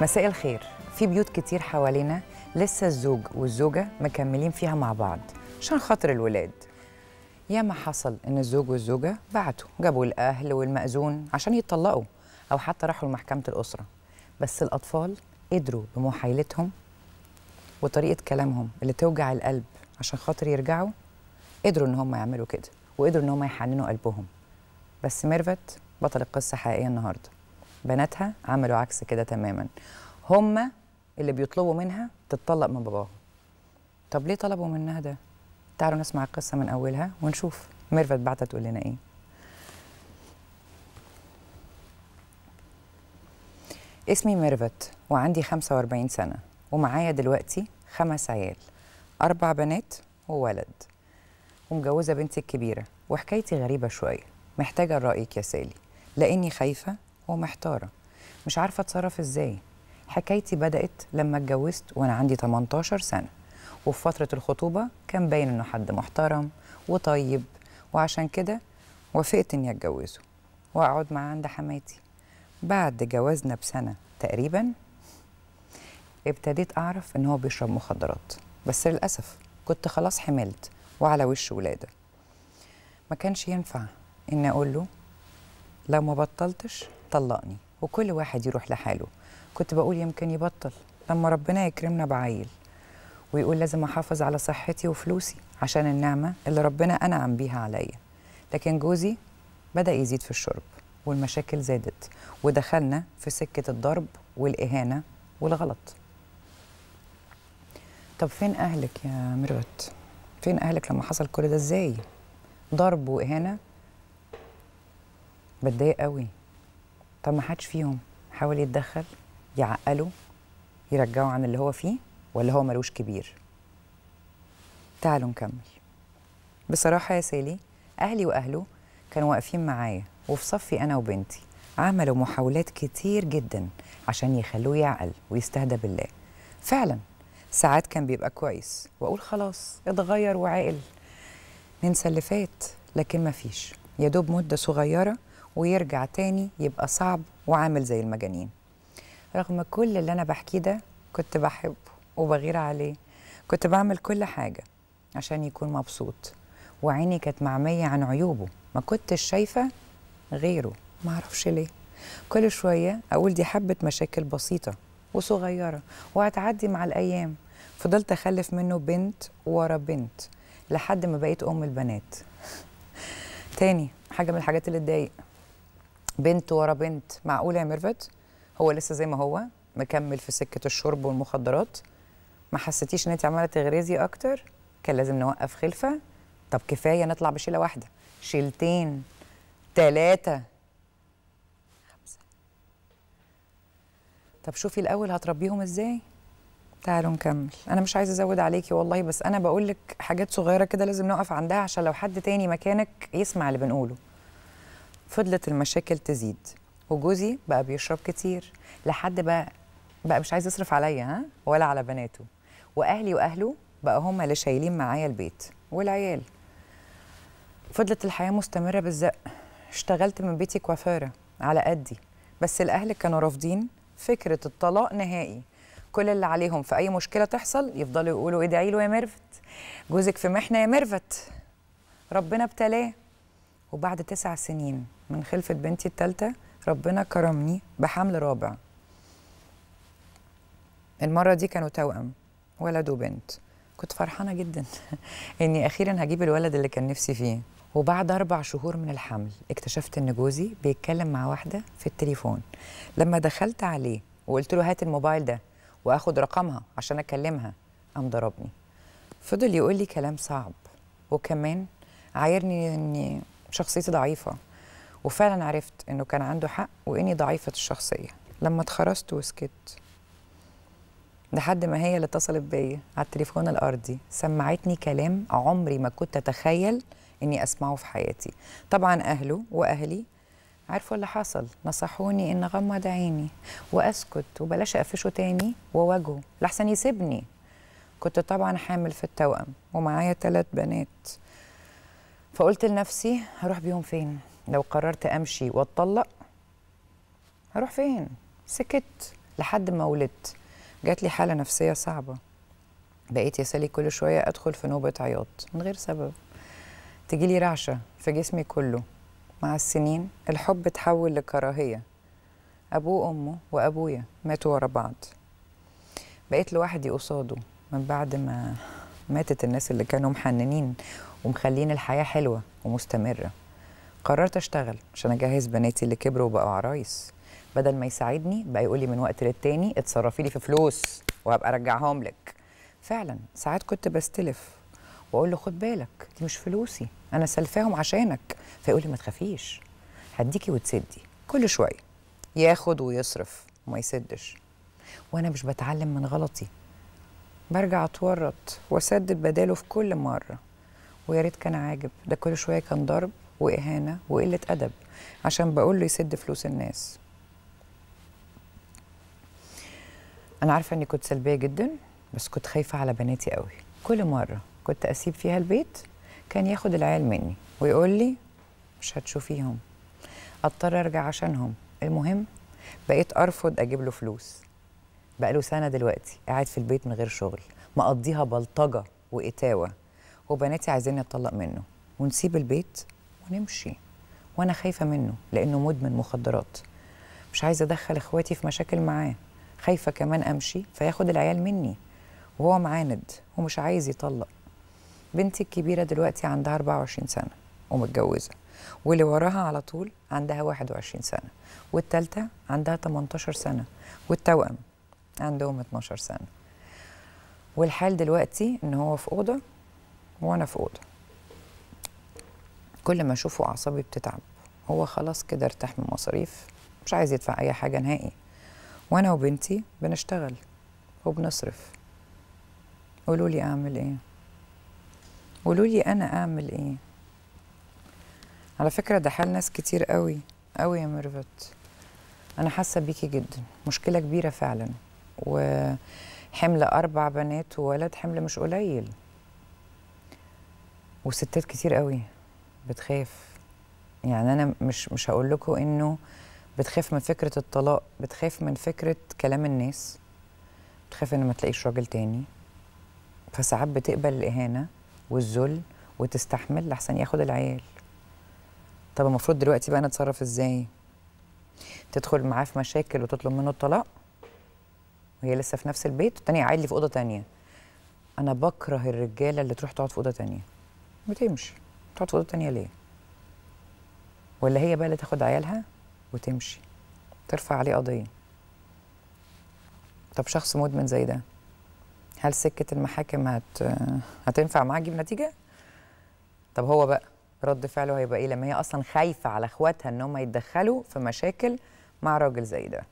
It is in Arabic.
مساء الخير في بيوت كتير حوالينا لسه الزوج والزوجة مكملين فيها مع بعض عشان خاطر الولاد ياما حصل ان الزوج والزوجة بعتوا جابوا الأهل والمأذون عشان يتطلقوا أو حتى راحوا لمحكمة الأسرة بس الأطفال قدروا بمحايلتهم وطريقة كلامهم اللي توجع القلب عشان خاطر يرجعوا قدروا ان هم يعملوا كده وقدروا ان هم يحننوا قلبهم بس ميرفت بطل القصة حقيقية النهارده بناتها عملوا عكس كده تماما هما اللي بيطلبوا منها تتطلق من باباها طب ليه طلبوا منها ده تعالوا نسمع القصه من اولها ونشوف ميرفت بعتت تقول لنا ايه اسمي ميرفت وعندي 45 سنة ومعايا دلوقتي خمس عيال أربع بنات وولد ومجوزة بنتي الكبيرة وحكايتي غريبة شوية محتاجة رأيك يا سالي لأني خايفة ومحتاره مش عارفه اتصرف ازاي حكايتي بدات لما اتجوزت وانا عندي 18 سنه وفي فتره الخطوبه كان باين انه حد محترم وطيب وعشان كده وافقت اني اتجوزه واقعد معاه عند حماتي بعد جوازنا بسنه تقريبا ابتديت اعرف ان هو بيشرب مخدرات بس للاسف كنت خلاص حملت وعلى وش ولاده ما كانش ينفع ان اقول له لو ما بطلتش طلقني وكل واحد يروح لحاله كنت بقول يمكن يبطل لما ربنا يكرمنا بعيل ويقول لازم احافظ على صحتي وفلوسي عشان النعمه اللي ربنا انعم بيها عليا لكن جوزي بدا يزيد في الشرب والمشاكل زادت ودخلنا في سكه الضرب والاهانه والغلط طب فين اهلك يا مروت فين اهلك لما حصل كل ده ازاي ضرب واهانه بتضايق قوي طب ما حدش فيهم حاول يتدخل يعقله يرجعه عن اللي هو فيه ولا هو ملوش كبير تعالوا نكمل بصراحة يا سالي أهلي وأهله كانوا واقفين معايا وفي صفي أنا وبنتي عملوا محاولات كتير جدا عشان يخلوه يعقل ويستهدى بالله فعلا ساعات كان بيبقى كويس واقول خلاص اتغير وعاقل ننسى اللي فات لكن مفيش يا دوب مده صغيره ويرجع تاني يبقى صعب وعامل زي المجانين رغم كل اللي أنا بحكيه ده كنت بحبه وبغير عليه كنت بعمل كل حاجة عشان يكون مبسوط وعيني كانت معمية عن عيوبه ما كنتش شايفة غيره ما عرفش ليه كل شوية أقول دي حبة مشاكل بسيطة وصغيرة وهتعدي مع الأيام فضلت أخلف منه بنت ورا بنت لحد ما بقيت أم البنات تاني حاجة من الحاجات اللي تضايق بنت ورا بنت معقوله يا ميرفت هو لسه زي ما هو مكمل في سكه الشرب والمخدرات ما حسيتيش ان انت عماله تغرزي اكتر كان لازم نوقف خلفه طب كفايه نطلع بشيله واحده شيلتين ثلاثه خمسه طب شوفي الاول هتربيهم ازاي تعالوا نكمل انا مش عايزه ازود عليكي والله بس انا بقول لك حاجات صغيره كده لازم نقف عندها عشان لو حد تاني مكانك يسمع اللي بنقوله فضلت المشاكل تزيد وجوزي بقى بيشرب كتير لحد بقى بقى مش عايز يصرف عليا ها ولا على بناته واهلي واهله بقى هم اللي شايلين معايا البيت والعيال فضلت الحياه مستمره بالزق اشتغلت من بيتي كوافيره على قدي بس الاهل كانوا رافضين فكره الطلاق نهائي كل اللي عليهم في اي مشكله تحصل يفضلوا يقولوا ادعي إيه له يا ميرفت جوزك في محنه يا ميرفت ربنا ابتلاه وبعد تسع سنين من خلفة بنتي التالتة ربنا كرمني بحمل رابع المرة دي كانوا توأم ولد وبنت كنت فرحانة جدا إني أخيرا هجيب الولد اللي كان نفسي فيه وبعد أربع شهور من الحمل اكتشفت إن جوزي بيتكلم مع واحدة في التليفون لما دخلت عليه وقلت له هات الموبايل ده وآخد رقمها عشان أكلمها قام ضربني فضل يقول لي كلام صعب وكمان عايرني إني شخصيتي ضعيفه وفعلا عرفت انه كان عنده حق واني ضعيفه الشخصيه لما اتخرجت وسكت لحد ما هي اللي اتصلت بيا على التليفون الارضي سمعتني كلام عمري ما كنت اتخيل اني اسمعه في حياتي طبعا اهله واهلي عرفوا اللي حصل نصحوني ان غمض عيني واسكت وبلاش اقفشه تاني وواجهه لحسن يسيبني كنت طبعا حامل في التوأم ومعايا ثلاث بنات فقلت لنفسي هروح بيهم فين لو قررت امشي واتطلق هروح فين سكت لحد ما ولدت جات لي حاله نفسيه صعبه بقيت يا سالي كل شويه ادخل في نوبه عياط من غير سبب تجيلي رعشه في جسمي كله مع السنين الحب اتحول لكراهيه ابوه وامه وابويا ماتوا ورا بعض بقيت لوحدي قصاده من بعد ما ماتت الناس اللي كانوا محننين ومخلين الحياة حلوة ومستمرة قررت أشتغل عشان أجهز بناتي اللي كبروا وبقوا عرايس بدل ما يساعدني بقى يقول لي من وقت للتاني اتصرفي لي في فلوس وهبقى ارجعهم لك فعلا ساعات كنت بستلف واقول له خد بالك دي مش فلوسي انا سلفاهم عشانك فيقول لي ما تخافيش هديكي وتسدي كل شويه ياخد ويصرف وما يسدش وانا مش بتعلم من غلطي برجع اتورط واسدد بداله في كل مره ويا ريت كان عاجب ده كل شويه كان ضرب واهانه وقله ادب عشان بقول له يسد فلوس الناس انا عارفه اني كنت سلبيه جدا بس كنت خايفه على بناتي قوي كل مره كنت اسيب فيها البيت كان ياخد العيال مني ويقول لي مش هتشوفيهم اضطر ارجع عشانهم المهم بقيت ارفض اجيب له فلوس بقى له سنه دلوقتي قاعد في البيت من غير شغل مقضيها بلطجه واتاوه وبناتي عايزين نتطلق منه ونسيب البيت ونمشي وانا خايفه منه لانه مدمن مخدرات مش عايزه ادخل اخواتي في مشاكل معاه خايفه كمان امشي فياخد العيال مني وهو معاند ومش عايز يطلق بنتي الكبيره دلوقتي عندها 24 سنه ومتجوزه واللي وراها على طول عندها 21 سنه والتالتة عندها 18 سنه والتوأم عندهم 12 سنه والحال دلوقتي ان هو في اوضه وانا في اوضه كل ما اشوفه اعصابي بتتعب هو خلاص كده ارتاح من مصاريف مش عايز يدفع اي حاجه نهائي وانا وبنتي بنشتغل وبنصرف قولوا لي اعمل ايه قولوا لي انا اعمل ايه على فكره ده حال ناس كتير قوي قوي يا ميرفت انا حاسه بيكي جدا مشكله كبيره فعلا وحمل أربع بنات وولد حمل مش قليل وستات كتير قوي بتخاف يعني أنا مش مش هقول لكم إنه بتخاف من فكرة الطلاق بتخاف من فكرة كلام الناس بتخاف إن ما تلاقيش راجل تاني فساعات بتقبل الإهانة والذل وتستحمل لحسن ياخد العيال طب المفروض دلوقتي بقى نتصرف ازاي تدخل معاه في مشاكل وتطلب منه الطلاق هي لسه في نفس البيت والتانية قاعد لي في اوضه تانية انا بكره الرجاله اللي تروح تقعد في اوضه تانية بتمشي تقعد في اوضه تانية ليه ولا هي بقى اللي تاخد عيالها وتمشي ترفع عليه قضيه طب شخص مدمن زي ده هل سكه المحاكم هت هتنفع معاه تجيب نتيجه طب هو بقى رد فعله هيبقى ايه لما هي اصلا خايفه على اخواتها ان هم يتدخلوا في مشاكل مع راجل زي ده